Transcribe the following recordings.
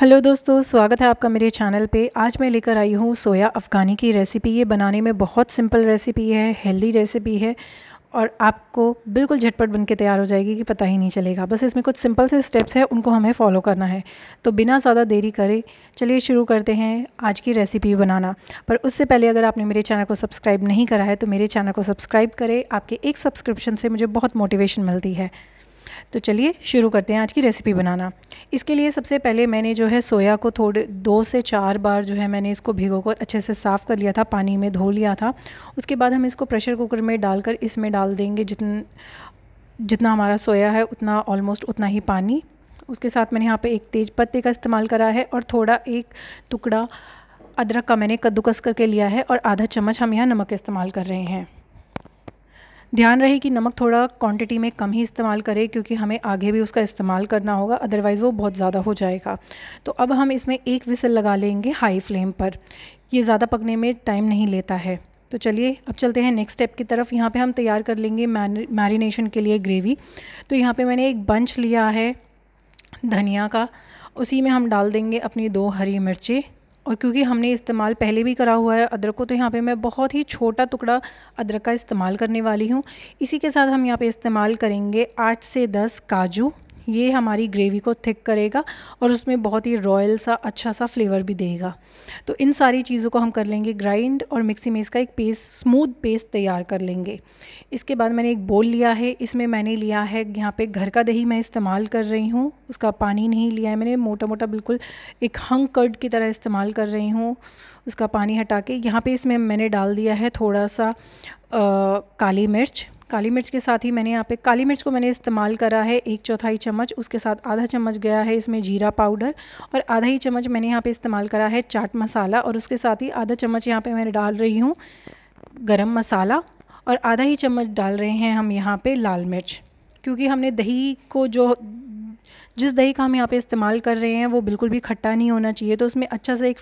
hello दोस्तों स्वागत है आपका मेरे चैनल पे आज मैं लेकर आई हूँ सोया अफ़गानी की रेसिपी ये बनाने में बहुत सिंपल रेसिपी है हेल्दी रेसिपी है और आपको बिल्कुल झटपट बनके के तैयार हो जाएगी कि पता ही नहीं चलेगा बस इसमें कुछ सिंपल से स्टेप्स हैं उनको हमें फॉलो करना है तो बिना ज़्यादा देरी करे चलिए शुरू करते हैं आज की रेसिपी बनाना पर उससे पहले अगर आपने मेरे चैनल को सब्सक्राइब नहीं करा है तो मेरे चैनल को सब्सक्राइब करें आपके एक सब्सक्रिप्शन से मुझे बहुत मोटिवेशन मिलती है तो चलिए शुरू करते हैं आज की रेसिपी बनाना इसके लिए सबसे पहले मैंने जो है सोया को थोड़े दो से चार बार जो है मैंने इसको भिगो कर अच्छे से साफ़ कर लिया था पानी में धो लिया था उसके बाद हम इसको प्रेशर कुकर में डालकर इसमें डाल देंगे जितन जितना हमारा सोया है उतना ऑलमोस्ट उतना ही पानी उसके साथ मैंने यहाँ पे एक तेज पत्ते का इस्तेमाल करा है और थोड़ा एक टुकड़ा अदरक का मैंने कद्दूकस करके लिया है और आधा चम्मच हम यहाँ नमक इस्तेमाल कर रहे हैं ध्यान रहे कि नमक थोड़ा क्वांटिटी में कम ही इस्तेमाल करें क्योंकि हमें आगे भी उसका इस्तेमाल करना होगा अदरवाइज़ वो बहुत ज़्यादा हो जाएगा तो अब हम इसमें एक विसल लगा लेंगे हाई फ्लेम पर ये ज़्यादा पकने में टाइम नहीं लेता है तो चलिए अब चलते हैं नेक्स्ट स्टेप की तरफ यहाँ पे हम तैयार कर लेंगे मैरिनेशन के लिए ग्रेवी तो यहाँ पे मैंने एक बंच लिया है धनिया का उसी में हम डाल देंगे अपनी दो हरी मिर्चें और क्योंकि हमने इस्तेमाल पहले भी करा हुआ है अदरक को तो यहाँ पे मैं बहुत ही छोटा टुकड़ा अदरक का इस्तेमाल करने वाली हूँ इसी के साथ हम यहाँ पे इस्तेमाल करेंगे आठ से दस काजू ये हमारी ग्रेवी को थिक करेगा और उसमें बहुत ही रॉयल सा अच्छा सा फ्लेवर भी देगा तो इन सारी चीज़ों को हम कर लेंगे ग्राइंड और मिक्सी में इसका एक पेस्ट स्मूथ पेस्ट तैयार कर लेंगे इसके बाद मैंने एक बोल लिया है इसमें मैंने लिया है यहाँ पे घर का दही मैं इस्तेमाल कर रही हूँ उसका पानी नहीं लिया है मैंने मोटा मोटा बिल्कुल एक हंग कर्ड की तरह इस्तेमाल कर रही हूँ उसका पानी हटा के यहाँ पे इसमें मैंने डाल दिया है थोड़ा सा आ, काली मिर्च काली मिर्च के साथ ही मैंने यहाँ पे काली मिर्च को मैंने इस्तेमाल करा है एक चौथाई चम्मच उसके साथ आधा चम्मच गया है इसमें जीरा पाउडर और आधा ही चम्मच मैंने यहाँ पे इस्तेमाल करा है चाट मसाला और उसके साथ ही आधा चम्मच यहाँ पे मैं डाल रही हूँ गरम मसाला और आधा ही चम्मच डाल रहे हैं हम यहाँ पे लाल मिर्च क्योंकि हमने दही को जो जिस दही का हम यहाँ पे इस्तेमाल कर रहे हैं वो बिल्कुल भी खट्टा नहीं होना चाहिए तो उसमें अच्छा सा एक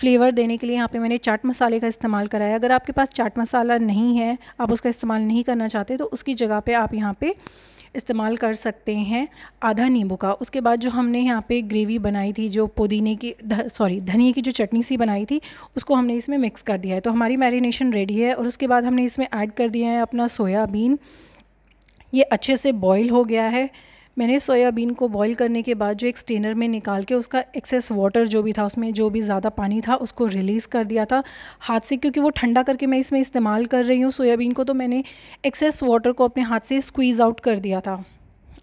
फ्लेवर देने के लिए यहाँ पे मैंने चाट मसाले का इस्तेमाल करा है अगर आपके पास चाट मसाला नहीं है आप उसका इस्तेमाल नहीं करना चाहते तो उसकी जगह पर आप यहाँ पर इस्तेमाल कर सकते हैं आधा नींबू का उसके बाद जो हमने यहाँ पे ग्रेवी बनाई थी जो पुदीने की सॉरी धनिया की जो चटनी सी बनाई थी उसको हमने इसमें मिक्स कर दिया है तो हमारी मैरिनेशन रेडी है और उसके बाद हमने इसमें ऐड कर दिया है अपना सोयाबीन ये अच्छे से बॉईल हो गया है मैंने सोयाबीन को बॉईल करने के बाद जो एक स्टेनर में निकाल के उसका एक्सेस वाटर जो भी था उसमें जो भी ज़्यादा पानी था उसको रिलीज़ कर दिया था हाथ से क्योंकि वो ठंडा करके मैं इसमें इस्तेमाल कर रही हूँ सोयाबीन को तो मैंने एक्सेस वाटर को अपने हाथ से स्क्वीज़ आउट कर दिया था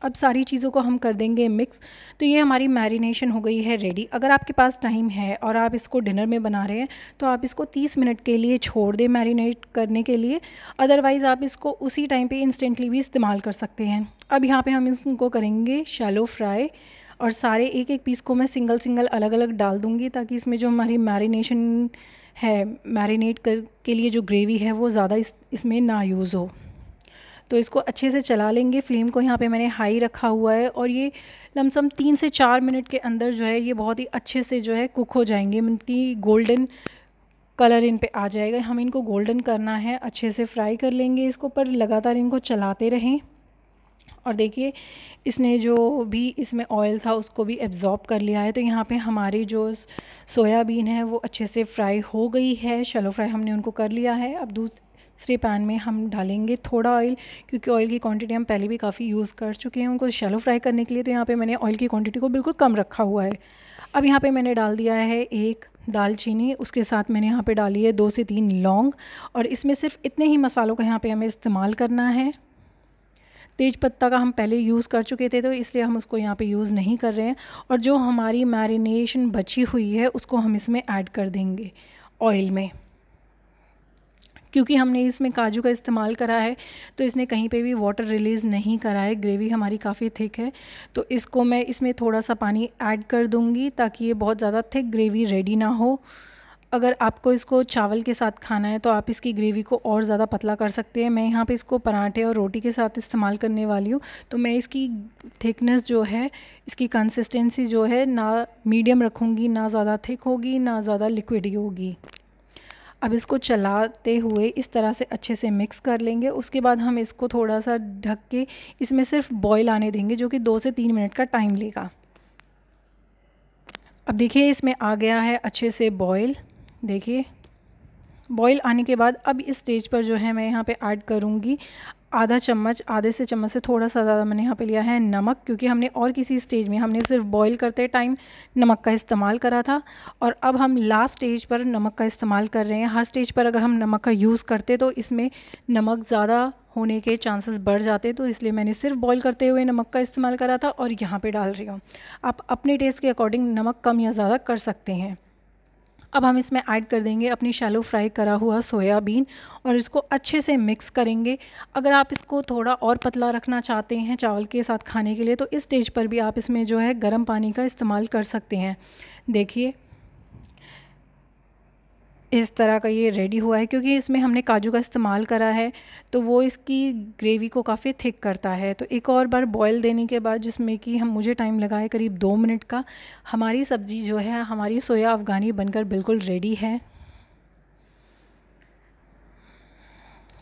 अब सारी चीज़ों को हम कर देंगे मिक्स तो ये हमारी मैरिनेशन हो गई है रेडी अगर आपके पास टाइम है और आप इसको डिनर में बना रहे हैं तो आप इसको 30 मिनट के लिए छोड़ दें मैरिनेट करने के लिए अदरवाइज़ आप इसको उसी टाइम पे इंस्टेंटली भी इस्तेमाल कर सकते हैं अब यहाँ पे हम इनको करेंगे शैलो फ्राई और सारे एक एक पीस को मैं सिंगल सिंगल अलग अलग डाल दूँगी ताकि इसमें जो हमारी मैरिनेशन है मैरिनेट कर के लिए जो ग्रेवी है वो ज़्यादा इस इसमें ना यूज़ हो तो इसको अच्छे से चला लेंगे फ्लेम को यहाँ पे मैंने हाई रखा हुआ है और ये लमसम तीन से चार मिनट के अंदर जो है ये बहुत ही अच्छे से जो है कुक हो जाएंगे इनकी गोल्डन कलर इन पे आ जाएगा हम इनको गोल्डन करना है अच्छे से फ्राई कर लेंगे इसको पर लगातार इनको चलाते रहें और देखिए इसने जो भी इसमें ऑयल था उसको भी एब्ज़ॉर्ब कर लिया है तो यहाँ पे हमारी जो सोयाबीन है वो अच्छे से फ्राई हो गई है शेलो फ्राई हमने उनको कर लिया है अब दूसरे पैन में हम डालेंगे थोड़ा ऑयल क्योंकि ऑयल की क्वांटिटी हम पहले भी काफ़ी यूज़ कर चुके हैं उनको शैलो फ्राई करने के लिए तो यहाँ पर मैंने ऑयल की क्वान्टिटी को बिल्कुल कम रखा हुआ है अब यहाँ पर मैंने डाल दिया है एक दालचीनी उसके साथ मैंने यहाँ पर डाली है दो से तीन लौंग और इसमें सिर्फ इतने ही मसालों का यहाँ पर हमें इस्तेमाल करना है तेज पत्ता का हम पहले यूज़ कर चुके थे तो इसलिए हम उसको यहाँ पे यूज़ नहीं कर रहे हैं और जो हमारी मैरिनेशन बची हुई है उसको हम इसमें ऐड कर देंगे ऑयल में क्योंकि हमने इसमें काजू का इस्तेमाल करा है तो इसने कहीं पे भी वाटर रिलीज़ नहीं करा है ग्रेवी हमारी काफ़ी थिक है तो इसको मैं इसमें थोड़ा सा पानी ऐड कर दूँगी ताकि ये बहुत ज़्यादा थिक ग्रेवी रेडी ना हो अगर आपको इसको चावल के साथ खाना है तो आप इसकी ग्रेवी को और ज़्यादा पतला कर सकते हैं मैं यहाँ पे इसको पराठे और रोटी के साथ इस्तेमाल करने वाली हूँ तो मैं इसकी थिकनेस जो है इसकी कंसिस्टेंसी जो है ना मीडियम रखूँगी ना ज़्यादा थिक होगी ना ज़्यादा लिक्विड होगी अब इसको चलाते हुए इस तरह से अच्छे से मिक्स कर लेंगे उसके बाद हम इसको थोड़ा सा ढक के इसमें सिर्फ बॉयल आने देंगे जो कि दो से तीन मिनट का टाइम लेगा अब देखिए इसमें आ गया है अच्छे से बॉयल देखिए बॉईल आने के बाद अब इस स्टेज पर जो है मैं यहाँ पे ऐड करूँगी आधा चम्मच आधे से चम्मच से थोड़ा सा ज़्यादा मैंने यहाँ पे लिया है नमक क्योंकि हमने और किसी स्टेज में हमने सिर्फ बॉईल करते टाइम नमक का इस्तेमाल करा था और अब हम लास्ट स्टेज पर नमक का इस्तेमाल कर रहे हैं हर स्टेज पर अगर हम नमक का यूज़ करते तो इसमें नमक ज़्यादा होने के चांसेस बढ़ जाते तो इसलिए मैंने सिर्फ बॉईल करते हुए नमक का इस्तेमाल करा था और यहाँ पर डाल रही हूँ आप अपने टेस्ट के अकॉर्डिंग नमक कम या ज़्यादा कर सकते हैं अब हम इसमें ऐड कर देंगे अपनी शैलो फ्राई करा हुआ सोयाबीन और इसको अच्छे से मिक्स करेंगे अगर आप इसको थोड़ा और पतला रखना चाहते हैं चावल के साथ खाने के लिए तो इस स्टेज पर भी आप इसमें जो है गर्म पानी का इस्तेमाल कर सकते हैं देखिए इस तरह का ये रेडी हुआ है क्योंकि इसमें हमने काजू का इस्तेमाल करा है तो वो इसकी ग्रेवी को काफ़ी थिक करता है तो एक और बार बॉयल देने के बाद जिसमें कि हम मुझे टाइम लगा है करीब दो मिनट का हमारी सब्ज़ी जो है हमारी सोया अफ़गानी बनकर बिल्कुल रेडी है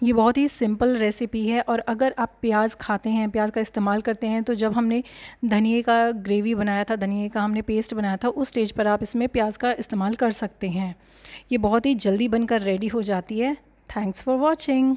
ये बहुत ही सिंपल रेसिपी है और अगर आप प्याज खाते हैं प्याज का इस्तेमाल करते हैं तो जब हमने धनिए का ग्रेवी बनाया था धनिए का हमने पेस्ट बनाया था उस स्टेज पर आप इसमें प्याज का इस्तेमाल कर सकते हैं ये बहुत ही जल्दी बनकर रेडी हो जाती है थैंक्स फॉर वॉचिंग